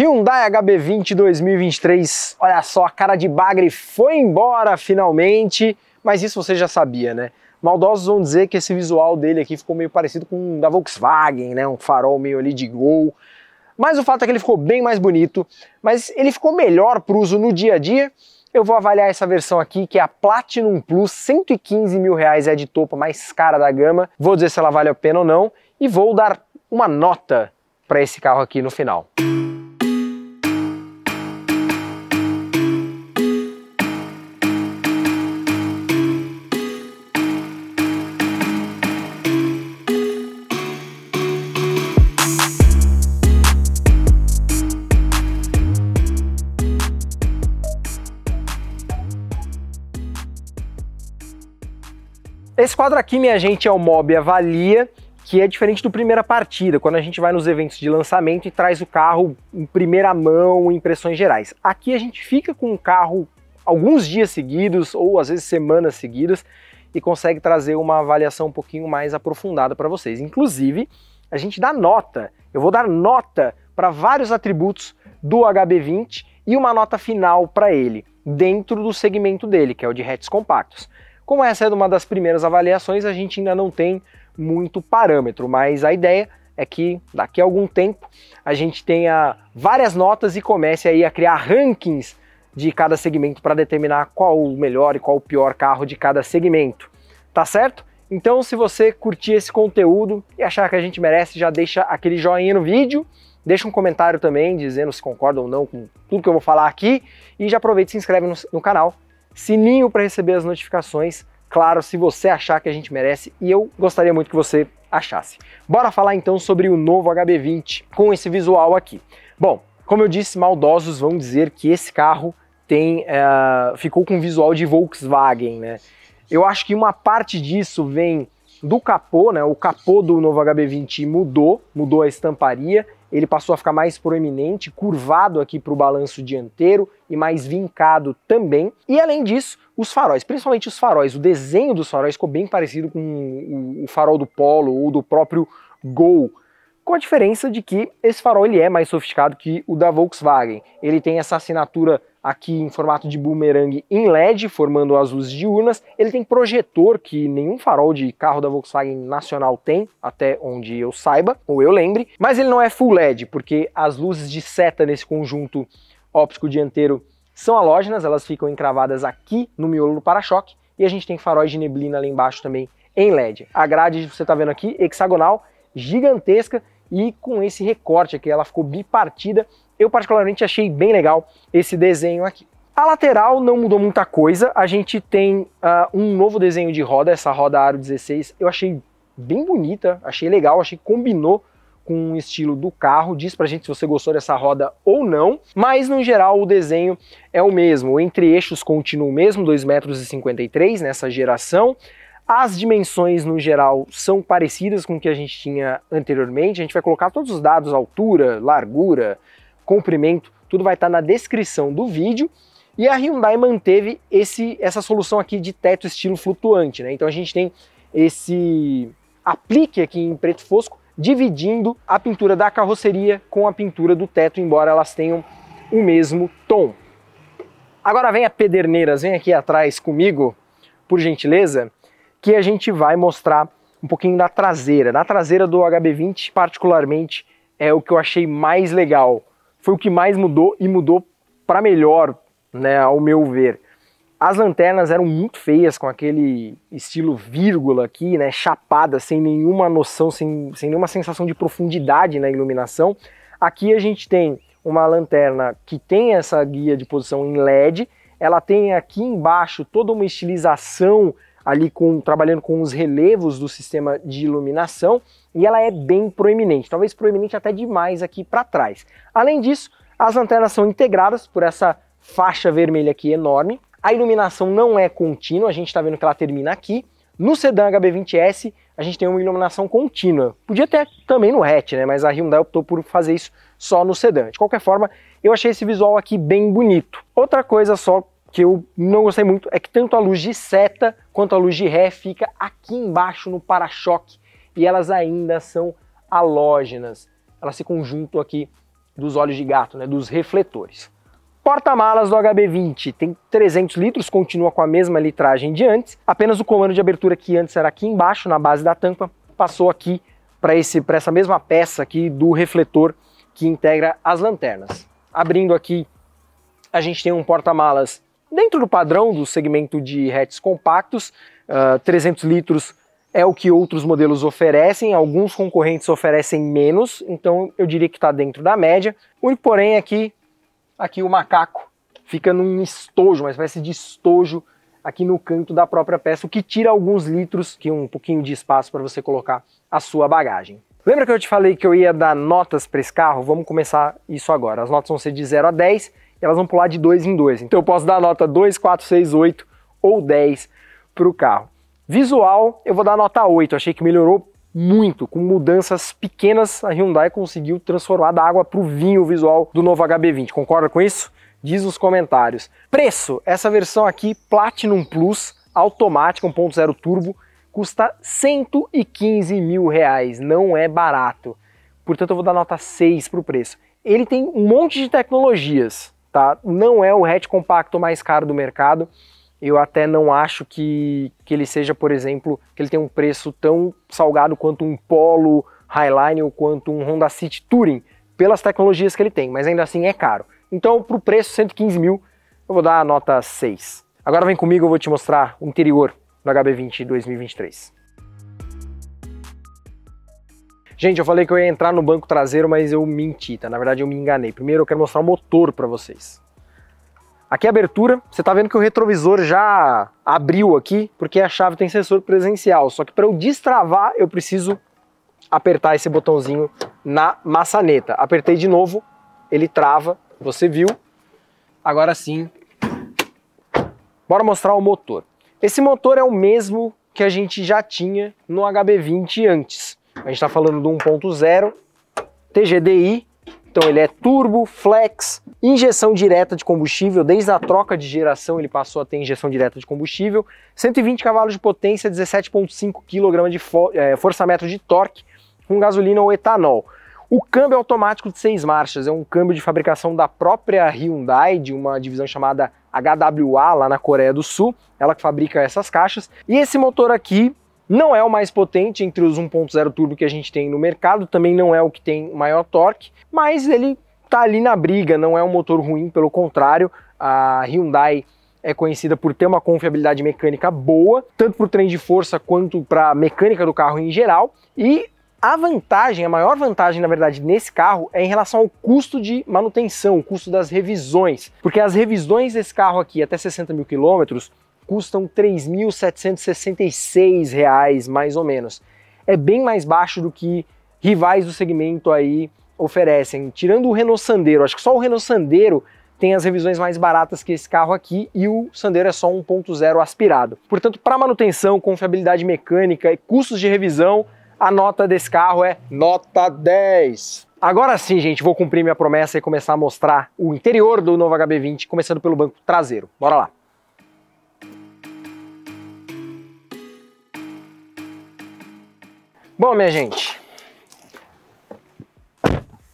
Hyundai HB20 2023, olha só, a cara de bagre foi embora finalmente, mas isso você já sabia, né? Maldosos vão dizer que esse visual dele aqui ficou meio parecido com o da Volkswagen, né? Um farol meio ali de gol. Mas o fato é que ele ficou bem mais bonito, mas ele ficou melhor para uso no dia a dia. Eu vou avaliar essa versão aqui, que é a Platinum Plus, 115 mil reais é de topo mais cara da gama. Vou dizer se ela vale a pena ou não e vou dar uma nota para esse carro aqui no final. Música Esse quadro aqui, minha gente, é o Mob Avalia, que é diferente do primeira partida, quando a gente vai nos eventos de lançamento e traz o carro em primeira mão, impressões gerais. Aqui a gente fica com o carro alguns dias seguidos, ou às vezes semanas seguidas, e consegue trazer uma avaliação um pouquinho mais aprofundada para vocês. Inclusive, a gente dá nota. Eu vou dar nota para vários atributos do HB20 e uma nota final para ele, dentro do segmento dele, que é o de hatches compactos. Como essa é uma das primeiras avaliações, a gente ainda não tem muito parâmetro, mas a ideia é que daqui a algum tempo a gente tenha várias notas e comece aí a criar rankings de cada segmento para determinar qual o melhor e qual o pior carro de cada segmento. Tá certo? Então, se você curtir esse conteúdo e achar que a gente merece, já deixa aquele joinha no vídeo, deixa um comentário também dizendo se concorda ou não com tudo que eu vou falar aqui e já aproveita e se inscreve no, no canal sininho para receber as notificações, claro, se você achar que a gente merece, e eu gostaria muito que você achasse. Bora falar então sobre o novo HB20 com esse visual aqui. Bom, como eu disse, maldosos vão dizer que esse carro tem uh, ficou com visual de Volkswagen, né? Eu acho que uma parte disso vem do capô, né? O capô do novo HB20 mudou, mudou a estamparia ele passou a ficar mais proeminente, curvado aqui para o balanço dianteiro e mais vincado também. E além disso, os faróis, principalmente os faróis, o desenho dos faróis ficou bem parecido com o farol do Polo ou do próprio Gol, com a diferença de que esse farol ele é mais sofisticado que o da Volkswagen. Ele tem essa assinatura aqui em formato de boomerang em LED, formando as luzes diurnas. Ele tem projetor que nenhum farol de carro da Volkswagen nacional tem, até onde eu saiba, ou eu lembre. Mas ele não é full LED, porque as luzes de seta nesse conjunto óptico dianteiro são halógenas, elas ficam encravadas aqui no miolo do para-choque. E a gente tem faróis de neblina ali embaixo também em LED. A grade, você está vendo aqui, hexagonal, gigantesca, e com esse recorte aqui, ela ficou bipartida eu particularmente achei bem legal esse desenho aqui. A lateral não mudou muita coisa, a gente tem uh, um novo desenho de roda, essa roda Aro 16, eu achei bem bonita, achei legal, achei que combinou com o estilo do carro, diz pra gente se você gostou dessa roda ou não, mas no geral o desenho é o mesmo, o entre eixos continua o mesmo, 2,53 metros nessa geração, as dimensões no geral são parecidas com o que a gente tinha anteriormente, a gente vai colocar todos os dados, altura, largura, comprimento, tudo vai estar tá na descrição do vídeo. E a Hyundai manteve esse, essa solução aqui de teto estilo flutuante, né? Então a gente tem esse aplique aqui em preto fosco, dividindo a pintura da carroceria com a pintura do teto, embora elas tenham o mesmo tom. Agora vem a Pederneiras, vem aqui atrás comigo, por gentileza, que a gente vai mostrar um pouquinho da traseira. Na traseira do HB20, particularmente, é o que eu achei mais legal foi o que mais mudou e mudou para melhor, né, ao meu ver. As lanternas eram muito feias, com aquele estilo vírgula aqui, né, chapada, sem nenhuma noção, sem, sem nenhuma sensação de profundidade na iluminação. Aqui a gente tem uma lanterna que tem essa guia de posição em LED, ela tem aqui embaixo toda uma estilização ali com trabalhando com os relevos do sistema de iluminação e ela é bem proeminente, talvez proeminente até demais aqui para trás. Além disso, as lanternas são integradas por essa faixa vermelha aqui enorme. A iluminação não é contínua, a gente está vendo que ela termina aqui. No sedã HB20S, a gente tem uma iluminação contínua. Podia ter também no hatch, né? Mas a Hyundai optou por fazer isso só no sedã. De qualquer forma, eu achei esse visual aqui bem bonito. Outra coisa só que eu não gostei muito é que tanto a luz de seta quanto a luz de ré fica aqui embaixo no para-choque e elas ainda são halógenas. Elas se conjuntam aqui dos olhos de gato, né, dos refletores. Porta-malas do HB20 tem 300 litros, continua com a mesma litragem de antes. Apenas o comando de abertura que antes era aqui embaixo, na base da tampa, passou aqui para essa mesma peça aqui do refletor que integra as lanternas. Abrindo aqui, a gente tem um porta-malas dentro do padrão do segmento de hatches compactos, uh, ah, 300 litros é o que outros modelos oferecem, alguns concorrentes oferecem menos, então eu diria que está dentro da média. O único porém é que aqui o macaco fica num estojo, uma espécie de estojo aqui no canto da própria peça, o que tira alguns litros, que é um pouquinho de espaço para você colocar a sua bagagem. Lembra que eu te falei que eu ia dar notas para esse carro? Vamos começar isso agora. As notas vão ser de 0 a 10 elas vão pular de dois em dois. Então eu posso dar nota 2, 4, 6, 8 ou 10 para o carro. Visual, eu vou dar nota 8, achei que melhorou muito, com mudanças pequenas a Hyundai conseguiu transformar da água para o vinho visual do novo HB20. Concorda com isso? Diz nos comentários. Preço, essa versão aqui Platinum Plus, automática 1.0 turbo, custa 115 mil reais, não é barato. Portanto, eu vou dar nota 6 para o preço. Ele tem um monte de tecnologias, tá? Não é o hatch compacto mais caro do mercado. Eu até não acho que, que ele seja, por exemplo, que ele tenha um preço tão salgado quanto um Polo Highline ou quanto um Honda City Touring, pelas tecnologias que ele tem, mas ainda assim é caro. Então, para o preço 115 mil, eu vou dar a nota 6. Agora vem comigo, eu vou te mostrar o interior do HB20 2023. Gente, eu falei que eu ia entrar no banco traseiro, mas eu menti, tá? Na verdade eu me enganei. Primeiro eu quero mostrar o motor para vocês. Aqui é a abertura, você tá vendo que o retrovisor já abriu aqui, porque a chave tem sensor presencial, só que para eu destravar eu preciso apertar esse botãozinho na maçaneta. Apertei de novo, ele trava, você viu. Agora sim, bora mostrar o motor. Esse motor é o mesmo que a gente já tinha no HB20 antes. A gente está falando do 1.0 TGDI, então ele é turbo, flex, injeção direta de combustível, desde a troca de geração ele passou a ter injeção direta de combustível, 120 cavalos de potência, 17.5 kg de for é, força-metro de torque com gasolina ou etanol. O câmbio é automático de seis marchas é um câmbio de fabricação da própria Hyundai, de uma divisão chamada HWA lá na Coreia do Sul, ela que fabrica essas caixas. E esse motor aqui não é o mais potente entre os 1.0 turbo que a gente tem no mercado, também não é o que tem maior torque, mas ele está ali na briga, não é um motor ruim, pelo contrário, a Hyundai é conhecida por ter uma confiabilidade mecânica boa, tanto para o trem de força quanto para a mecânica do carro em geral, e a vantagem, a maior vantagem, na verdade, nesse carro é em relação ao custo de manutenção, o custo das revisões, porque as revisões desse carro aqui até 60 mil quilômetros custam R$ 3.766, mais ou menos. É bem mais baixo do que rivais do segmento aí oferecem. Tirando o Renault Sandero, acho que só o Renault Sandero tem as revisões mais baratas que esse carro aqui e o Sandero é só 1.0 aspirado. Portanto, para manutenção, confiabilidade mecânica e custos de revisão, a nota desse carro é nota 10. Agora sim, gente, vou cumprir minha promessa e começar a mostrar o interior do novo HB20, começando pelo banco traseiro. Bora lá! Bom, minha gente,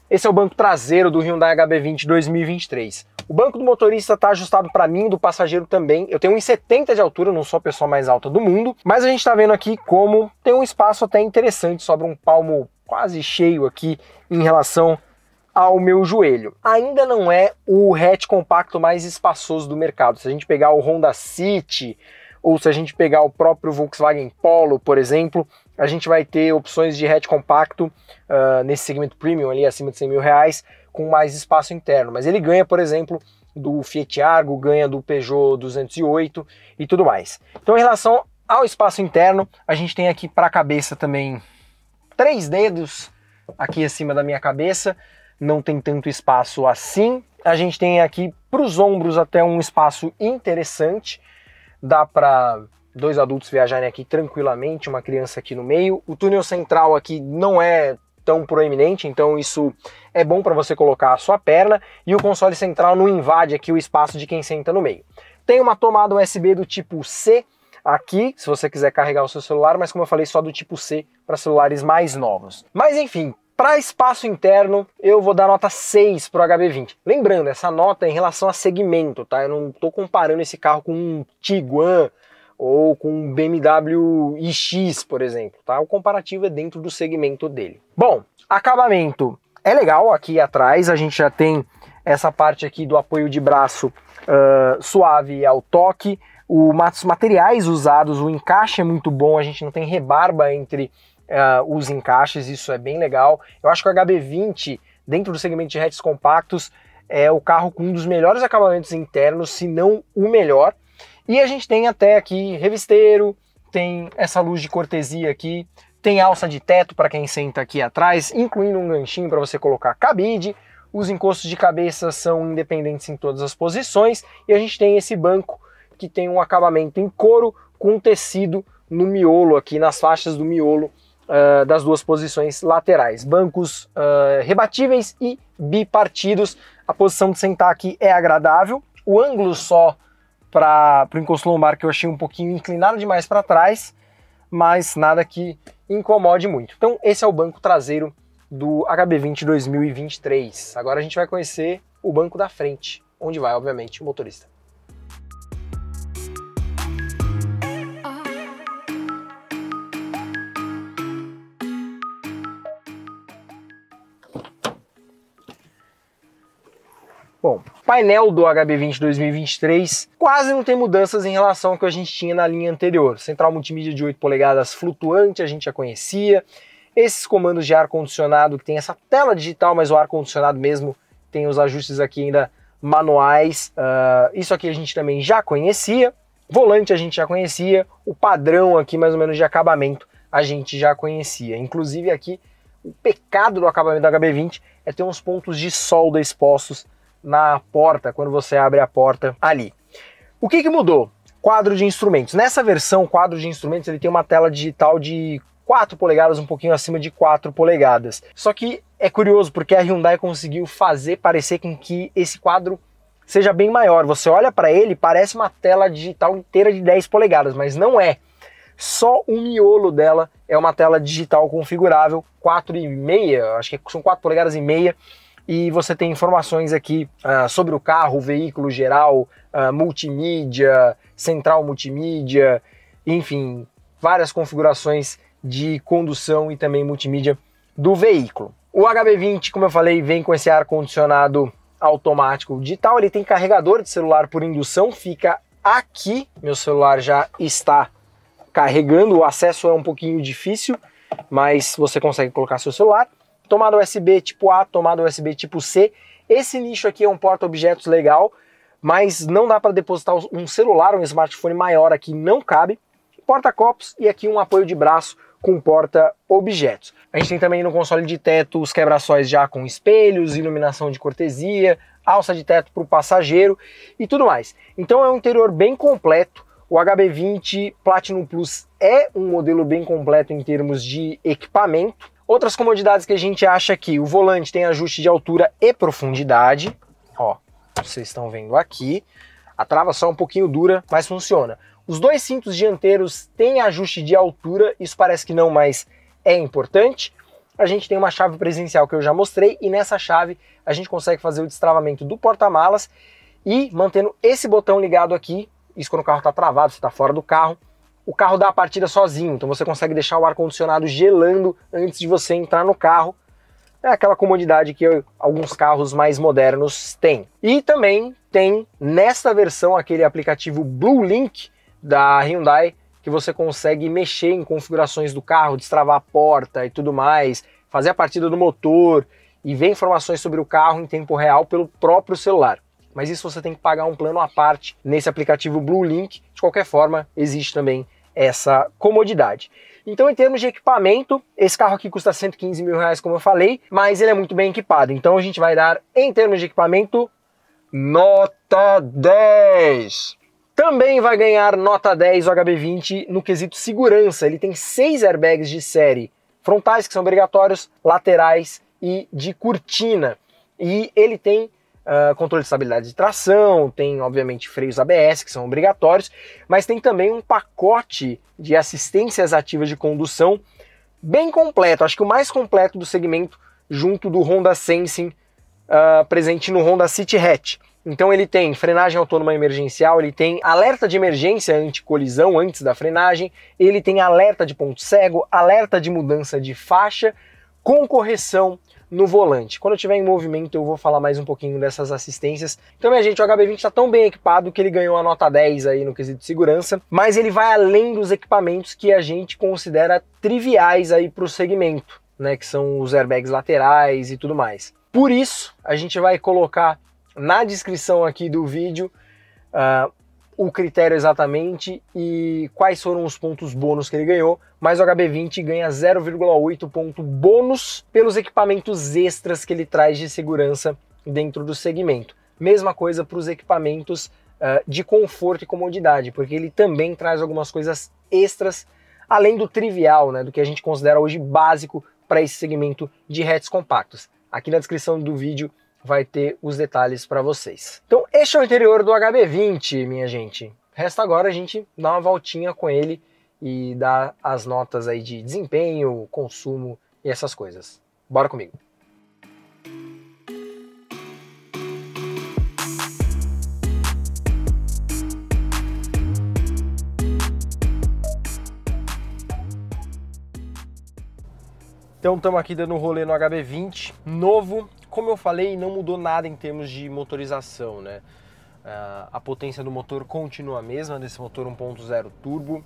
esse é o banco traseiro do Hyundai HB20 2023. O banco do motorista está ajustado para mim, do passageiro também. Eu tenho 1,70 de altura, não sou a pessoa mais alta do mundo, mas a gente está vendo aqui como tem um espaço até interessante, sobra um palmo quase cheio aqui em relação ao meu joelho. Ainda não é o hatch compacto mais espaçoso do mercado. Se a gente pegar o Honda City, ou se a gente pegar o próprio Volkswagen Polo, por exemplo, a gente vai ter opções de hatch compacto uh, nesse segmento premium ali acima de 100 mil reais com mais espaço interno. Mas ele ganha, por exemplo, do Fiat Argo, ganha do Peugeot 208 e tudo mais. Então, em relação ao espaço interno, a gente tem aqui para a cabeça também três dedos aqui acima da minha cabeça. Não tem tanto espaço assim. A gente tem aqui para os ombros até um espaço interessante dá para dois adultos viajarem aqui tranquilamente, uma criança aqui no meio. O túnel central aqui não é tão proeminente, então isso é bom para você colocar a sua perna e o console central não invade aqui o espaço de quem senta no meio. Tem uma tomada USB do tipo C aqui, se você quiser carregar o seu celular, mas como eu falei, só do tipo C para celulares mais novos. Mas enfim, para espaço interno, eu vou dar nota 6 para o HB20. Lembrando, essa nota é em relação a segmento, tá? Eu não estou comparando esse carro com um Tiguan ou com um BMW iX, por exemplo, tá? O comparativo é dentro do segmento dele. Bom, acabamento é legal aqui atrás, a gente já tem essa parte aqui do apoio de braço uh, suave ao toque, o, os materiais usados, o encaixe é muito bom, a gente não tem rebarba entre uh, os encaixes, isso é bem legal. Eu acho que o HB20, dentro do segmento de hatches compactos, é o carro com um dos melhores acabamentos internos, se não o melhor. E a gente tem até aqui revisteiro, tem essa luz de cortesia aqui, tem alça de teto para quem senta aqui atrás, incluindo um ganchinho para você colocar cabide. Os encostos de cabeça são independentes em todas as posições e a gente tem esse banco que tem um acabamento em couro com tecido no miolo aqui nas faixas do miolo uh, das duas posições laterais. Bancos uh, rebatíveis e bipartidos. A posição de sentar aqui é agradável. O ângulo só para o encosto lombar que eu achei um pouquinho inclinado demais para trás, mas nada que incomode muito. Então esse é o banco traseiro do HB20 2023. Agora a gente vai conhecer o banco da frente, onde vai, obviamente, o motorista. Bom, painel do HB20 2023 quase não tem mudanças em relação ao que a gente tinha na linha anterior. Central multimídia de 8 polegadas flutuante, a gente já conhecia. Esses comandos de ar-condicionado que tem essa tela digital, mas o ar-condicionado mesmo tem os ajustes aqui ainda manuais. Uh, isso aqui a gente também já conhecia. Volante a gente já conhecia. O padrão aqui mais ou menos de acabamento a gente já conhecia. Inclusive aqui o pecado do acabamento do HB20 é ter uns pontos de solda expostos na porta, quando você abre a porta ali. O que, que mudou? Quadro de instrumentos. Nessa versão, o quadro de instrumentos ele tem uma tela digital de 4 polegadas, um pouquinho acima de 4 polegadas. Só que é curioso porque a Hyundai conseguiu fazer parecer com que esse quadro seja bem maior. Você olha para ele, parece uma tela digital inteira de 10 polegadas, mas não é. Só o miolo dela é uma tela digital configurável, 4,5, acho que são 4 polegadas e meia e você tem informações aqui uh, sobre o carro, o veículo geral, uh, multimídia, central multimídia, enfim, várias configurações de condução e também multimídia do veículo. O HB20, como eu falei, vem com esse ar condicionado automático digital, ele tem carregador de celular por indução, fica aqui, meu celular já está carregando, o acesso é um pouquinho difícil, mas você consegue colocar seu celular tomada USB tipo A, tomada USB tipo C. Esse nicho aqui é um porta-objetos legal, mas não dá para depositar um celular, um smartphone maior aqui, não cabe. Porta-copos e aqui um apoio de braço com porta-objetos. A gente tem também no console de teto os quebra-sóis já com espelhos, iluminação de cortesia, alça de teto para o passageiro e tudo mais. Então é um interior bem completo. O HB20 Platinum Plus é um modelo bem completo em termos de equipamento. Outras comodidades que a gente acha aqui, o volante tem ajuste de altura e profundidade, ó, vocês estão vendo aqui. A trava só é um pouquinho dura, mas funciona. Os dois cintos dianteiros têm ajuste de altura, isso parece que não, mas é importante. A gente tem uma chave presencial que eu já mostrei e nessa chave a gente consegue fazer o destravamento do porta-malas e mantendo esse botão ligado aqui, isso quando o carro está travado, você está fora do carro, o carro dá a partida sozinho, então você consegue deixar o ar-condicionado gelando antes de você entrar no carro. É aquela comodidade que alguns carros mais modernos têm. E também tem nesta versão aquele aplicativo Blue Link da Hyundai que você consegue mexer em configurações do carro, destravar a porta e tudo mais, fazer a partida do motor e ver informações sobre o carro em tempo real pelo próprio celular mas isso você tem que pagar um plano à parte nesse aplicativo Blue Link. De qualquer forma, existe também essa comodidade. Então, em termos de equipamento, esse carro aqui custa 115 mil reais, como eu falei, mas ele é muito bem equipado. Então, a gente vai dar, em termos de equipamento, nota 10. Também vai ganhar nota 10 o HB20 no quesito segurança. Ele tem seis airbags de série, frontais, que são obrigatórios, laterais e de cortina. E ele tem Uh, controle de estabilidade de tração, tem obviamente freios ABS que são obrigatórios, mas tem também um pacote de assistências ativas de condução bem completo, acho que o mais completo do segmento junto do Honda Sensing uh, presente no Honda City Hatch. Então ele tem frenagem autônoma emergencial, ele tem alerta de emergência anti-colisão antes da frenagem, ele tem alerta de ponto cego, alerta de mudança de faixa, com correção, no volante. Quando eu tiver em movimento, eu vou falar mais um pouquinho dessas assistências. Então, minha gente, o HB20 está tão bem equipado que ele ganhou a nota 10 aí no quesito de segurança, mas ele vai além dos equipamentos que a gente considera triviais aí para o segmento, né? Que são os airbags laterais e tudo mais. Por isso, a gente vai colocar na descrição aqui do vídeo uh, o critério exatamente e quais foram os pontos bônus que ele ganhou, mas o HB20 ganha 0,8 ponto bônus pelos equipamentos extras que ele traz de segurança dentro do segmento. Mesma coisa para os equipamentos uh, de conforto e comodidade, porque ele também traz algumas coisas extras, além do trivial, né, do que a gente considera hoje básico para esse segmento de hatches compactos. Aqui na descrição do vídeo vai ter os detalhes para vocês. Então, este é o interior do HB20, minha gente. Resta agora a gente dar uma voltinha com ele e dar as notas aí de desempenho, consumo e essas coisas. Bora comigo. Então estamos aqui dando um rolê no HB20 novo, como eu falei, não mudou nada em termos de motorização, né? Ah, a potência do motor continua a mesma desse motor 1.0 turbo,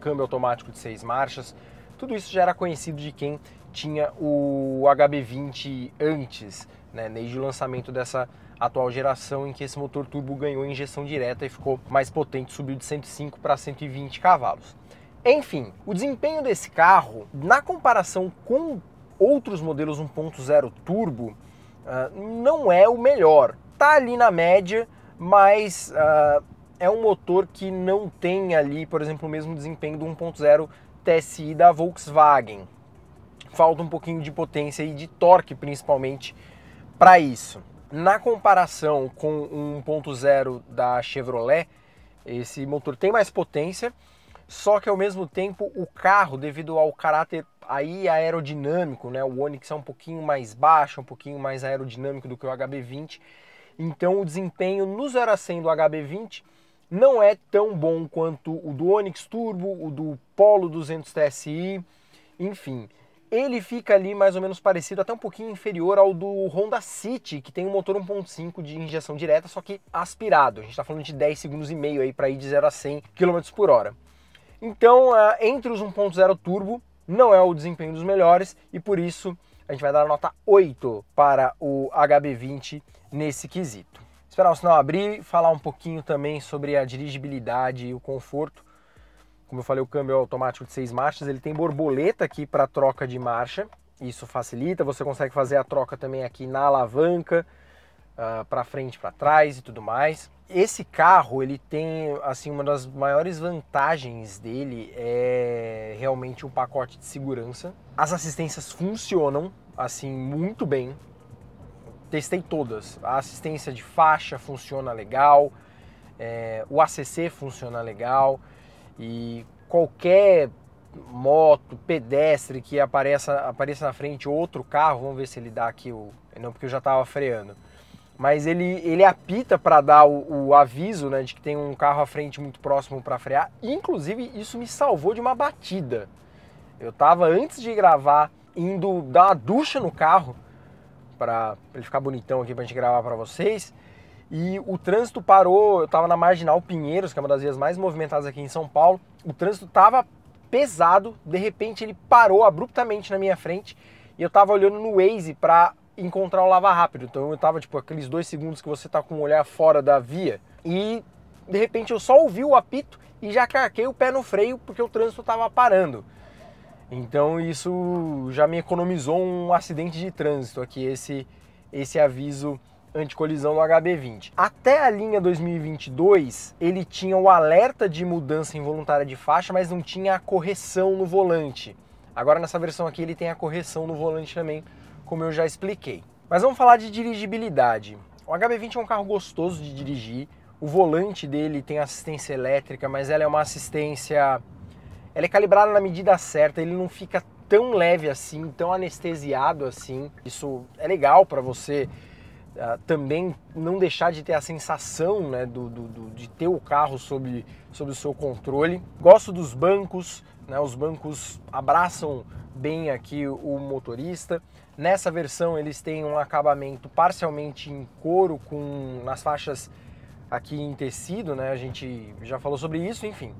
câmbio automático de seis marchas, tudo isso já era conhecido de quem tinha o HB20 antes, né? Desde o lançamento dessa atual geração em que esse motor turbo ganhou injeção direta e ficou mais potente, subiu de 105 para 120 cavalos. Enfim, o desempenho desse carro, na comparação com outros modelos 1.0 turbo, uh, não é o melhor. Tá ali na média, mas uh, é um motor que não tem ali, por exemplo, o mesmo desempenho do 1.0 TSI da Volkswagen. Falta um pouquinho de potência e de torque, principalmente, para isso. Na comparação com o 1.0 da Chevrolet, esse motor tem mais potência, só que ao mesmo tempo o carro, devido ao caráter aí aerodinâmico, né? O Onix é um pouquinho mais baixo, um pouquinho mais aerodinâmico do que o HB20. Então o desempenho no 0 a 100 do HB20 não é tão bom quanto o do Onix Turbo, o do Polo 200 TSI, enfim. Ele fica ali mais ou menos parecido, até um pouquinho inferior ao do Honda City, que tem um motor 1.5 de injeção direta, só que aspirado. A gente está falando de 10 segundos e meio aí para ir de 0 a 100 km por hora. Então, ah, entre os 1.0 turbo, não é o desempenho dos melhores e por isso a gente vai dar a nota 8 para o HB20 nesse quesito. Esperar o sinal abrir, falar um pouquinho também sobre a dirigibilidade e o conforto. Como eu falei, o câmbio é automático de seis marchas, ele tem borboleta aqui para troca de marcha, isso facilita, você consegue fazer a troca também aqui na alavanca, uh, ah, para frente, para trás e tudo mais esse carro ele tem assim uma das maiores vantagens dele é realmente um pacote de segurança. As assistências funcionam assim muito bem. Testei todas. A assistência de faixa funciona legal, é, o ACC funciona legal e qualquer moto, pedestre que apareça, apareça na frente outro carro, vamos ver se ele dá aqui o não porque eu já estava freando mas ele, ele apita para dar o, o, aviso né, de que tem um carro à frente muito próximo para frear. Inclusive, isso me salvou de uma batida. Eu estava antes de gravar, indo dar uma ducha no carro, para ele ficar bonitão aqui para a gente gravar para vocês. E o trânsito parou, eu estava na Marginal Pinheiros, que é uma das vias mais movimentadas aqui em São Paulo. O trânsito estava pesado, de repente ele parou abruptamente na minha frente e eu estava olhando no Waze para encontrar o lava rápido. Então eu tava, tipo, aqueles dois segundos que você tá com o olhar fora da via e de repente eu só ouvi o apito e já carquei o pé no freio porque o trânsito tava parando. Então isso já me economizou um acidente de trânsito aqui, esse, esse aviso anticolisão do HB20. Até a linha 2022, ele tinha o alerta de mudança involuntária de faixa, mas não tinha a correção no volante. Agora nessa versão aqui ele tem a correção no volante também, como eu já expliquei. Mas vamos falar de dirigibilidade. O HB20 é um carro gostoso de dirigir. O volante dele tem assistência elétrica, mas ela é uma assistência. Ela é calibrada na medida certa, ele não fica tão leve assim, tão anestesiado assim. Isso é legal para você Uh, também não deixar de ter a sensação né, do, do, do, de ter o carro sob, sob o seu controle. Gosto dos bancos, né, os bancos abraçam bem aqui o motorista. Nessa versão eles têm um acabamento parcialmente em couro com nas faixas aqui em tecido, né? A gente já falou sobre isso, enfim.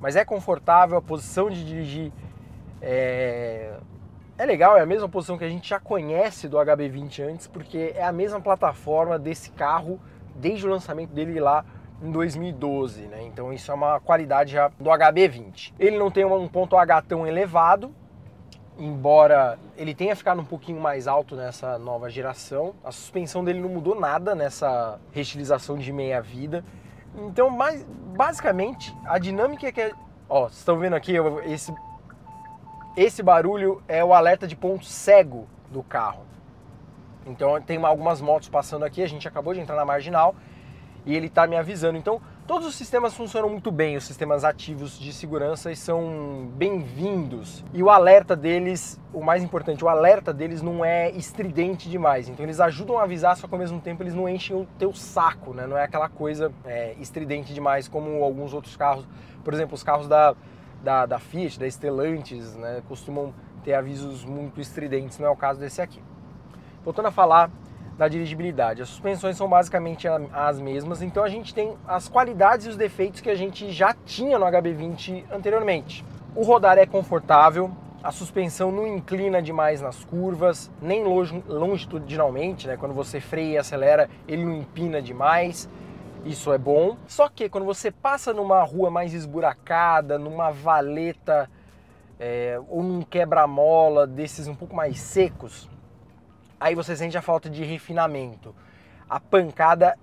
Mas é confortável, a posição de dirigir é, é legal, é a mesma posição que a gente já conhece do HB20 antes, porque é a mesma plataforma desse carro desde o lançamento dele lá em 2012, né? Então isso é uma qualidade já do HB20. Ele não tem um ponto H tão elevado, embora ele tenha ficado um pouquinho mais alto nessa nova geração, a suspensão dele não mudou nada nessa reestilização de meia-vida. Então, mas, basicamente, a dinâmica é que é, Ó, vocês estão vendo aqui, esse, esse barulho é o alerta de ponto cego do carro. Então, tem algumas motos passando aqui, a gente acabou de entrar na marginal e ele está me avisando. Então, Todos os sistemas funcionam muito bem, os sistemas ativos de segurança são bem-vindos. E o alerta deles, o mais importante, o alerta deles não é estridente demais. Então eles ajudam a avisar, só que ao mesmo tempo eles não enchem o teu saco, né? Não é aquela coisa é, estridente demais como alguns outros carros. Por exemplo, os carros da, da, da Fiat, da Stellantis, né? Costumam ter avisos muito estridentes, não é o caso desse aqui. Voltando a falar da dirigibilidade. As suspensões são basicamente as mesmas, então a gente tem as qualidades e os defeitos que a gente já tinha no HB20 anteriormente. O rodar é confortável, a suspensão não inclina demais nas curvas, nem longitudinalmente, né? Quando você freia e acelera, ele não empina demais. Isso é bom. Só que quando você passa numa rua mais esburacada, numa valeta é, ou num quebra-mola desses um pouco mais secos, aí você sente a falta de refinamento. A pancada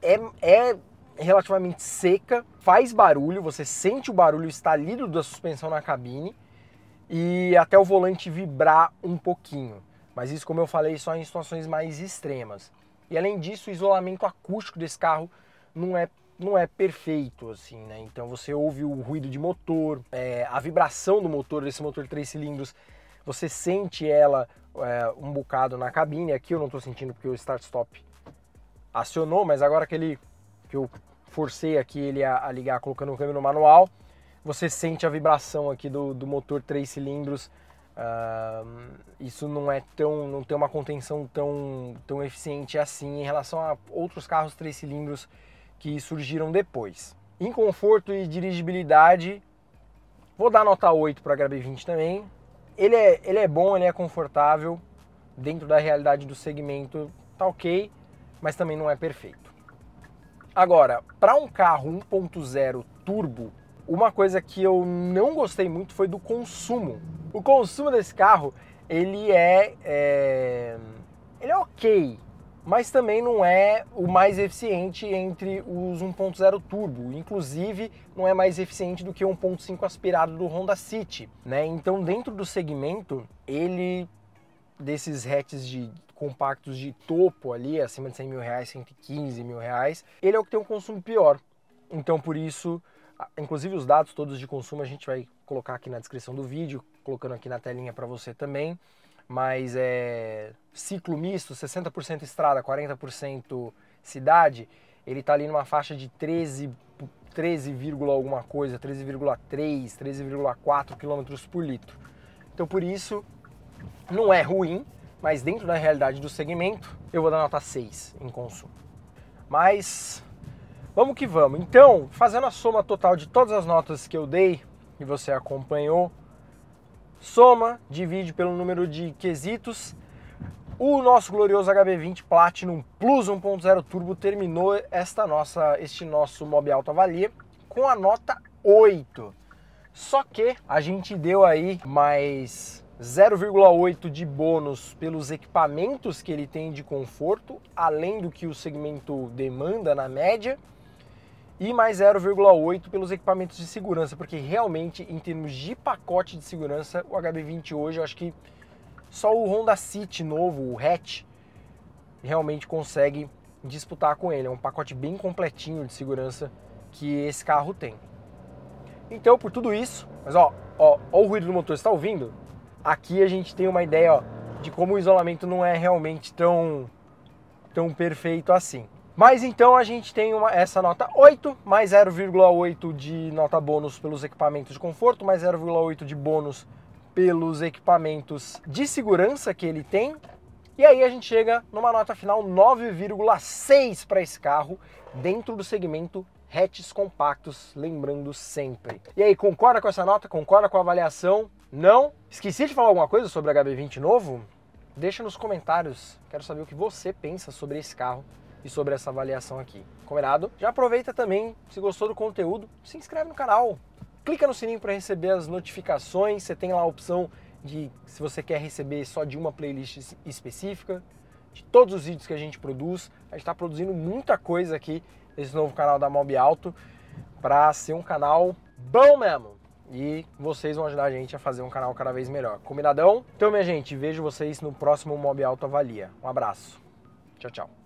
é, é relativamente seca, faz barulho, você sente o barulho estalido da suspensão na cabine e até o volante vibrar um pouquinho. Mas isso, como eu falei, só em situações mais extremas. E além disso, o isolamento acústico desse carro não é, não é perfeito, assim, né? Então você ouve o ruído de motor, é, a vibração do motor, desse motor 3 cilindros você sente ela é, um bocado na cabine. Aqui eu não estou sentindo porque o start stop acionou, mas agora que ele que eu forcei aqui ele a, a ligar colocando o câmbio no manual, você sente a vibração aqui do, do motor três cilindros. Uh, isso não é tão, não tem uma contenção tão, tão eficiente assim em relação a outros carros três cilindros que surgiram depois. Em conforto e dirigibilidade, vou dar nota 8 para a HB20 também ele é, ele é bom, ele é confortável, dentro da realidade do segmento tá ok, mas também não é perfeito. Agora, para um carro 1.0 turbo, uma coisa que eu não gostei muito foi do consumo. O consumo desse carro, ele é, é ele é ok, mas também não é o mais eficiente entre os 1.0 turbo, inclusive não é mais eficiente do que o 1.5 aspirado do Honda City, né? Então, dentro do segmento, ele desses hatches de compactos de topo ali, acima de 100 mil reais, 115 mil reais, ele é o que tem um consumo pior. Então, por isso, inclusive os dados todos de consumo a gente vai colocar aqui na descrição do vídeo, colocando aqui na telinha para você também mas é, ciclo misto, 60% estrada, 40% cidade, ele está ali numa faixa de 13, 13, alguma coisa, 13,3, 13,4 km por litro. Então por isso não é ruim, mas dentro da realidade do segmento eu vou dar nota 6 em consumo. Mas vamos que vamos. Então, fazendo a soma total de todas as notas que eu dei e você acompanhou, soma, divide pelo número de quesitos. O nosso glorioso HB20 Platinum Plus 1.0 Turbo terminou esta nossa, este nosso Mob Alto Avalia com a nota 8. Só que a gente deu aí mais 0,8 de bônus pelos equipamentos que ele tem de conforto, além do que o segmento demanda na média e mais 0,8 pelos equipamentos de segurança, porque realmente, em termos de pacote de segurança, o HB20 hoje, eu acho que só o Honda City novo, o hatch, realmente consegue disputar com ele. É um pacote bem completinho de segurança que esse carro tem. Então, por tudo isso, mas ó, ó, ó o ruído do motor, está ouvindo? Aqui a gente tem uma ideia ó, de como o isolamento não é realmente tão, tão perfeito assim. Mas então a gente tem uma, essa nota 8, mais 0,8 de nota bônus pelos equipamentos de conforto, mais 0,8 de bônus pelos equipamentos de segurança que ele tem. E aí a gente chega numa nota final 9,6 para esse carro dentro do segmento hatches compactos, lembrando sempre. E aí, concorda com essa nota? Concorda com a avaliação? Não? Esqueci de falar alguma coisa sobre o HB20 novo? Deixa nos comentários, quero saber o que você pensa sobre esse carro e sobre essa avaliação aqui. Combinado? Já aproveita também, se gostou do conteúdo, se inscreve no canal. Clica no sininho para receber as notificações. Você tem lá a opção de se você quer receber só de uma playlist específica, de todos os vídeos que a gente produz. A gente está produzindo muita coisa aqui nesse novo canal da Mob Alto para ser um canal bom mesmo. E vocês vão ajudar a gente a fazer um canal cada vez melhor. Combinadão? Então, minha gente, vejo vocês no próximo Mob Alto Avalia. Um abraço. Tchau, tchau.